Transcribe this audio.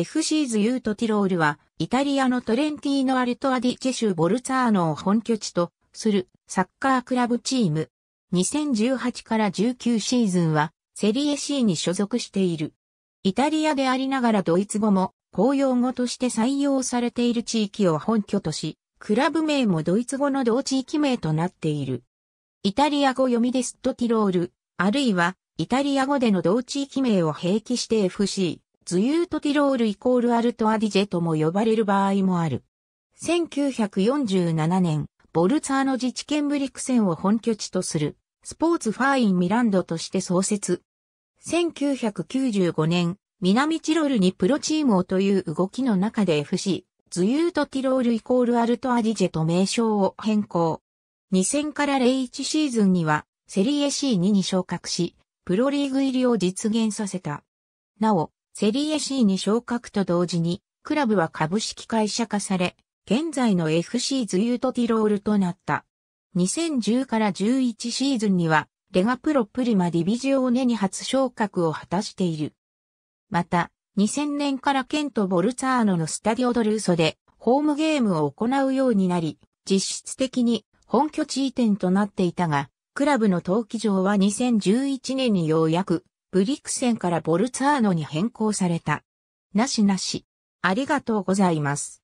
FC ズユートティロールは、イタリアのトレンティーノ・アルト・アディチェ州ボルツァーノを本拠地とするサッカークラブチーム。2018から19シーズンは、セリエ C に所属している。イタリアでありながらドイツ語も公用語として採用されている地域を本拠とし、クラブ名もドイツ語の同地域名となっている。イタリア語読みですとティロール、あるいはイタリア語での同地域名を併記して FC。ズユートティロールイコールアルトアディジェとも呼ばれる場合もある。1947年、ボルツァーノ自治ンブリクセンを本拠地とする、スポーツファーインミランドとして創設。1995年、南チロールにプロチームをという動きの中で FC、ズユートティロールイコールアルトアディジェと名称を変更。2000から01シーズンには、セリエ C2 に昇格し、プロリーグ入りを実現させた。なお、セリエ C に昇格と同時に、クラブは株式会社化され、現在の FC ズユートティロールとなった。2010から11シーズンには、レガプロプリマディビジオネに初昇格を果たしている。また、2000年からケント・ボルツァーノのスタディオドルーソで、ホームゲームを行うようになり、実質的に本拠地移転となっていたが、クラブの登記場は2011年にようやくブリクセンからボルツァーノに変更された。なしなし。ありがとうございます。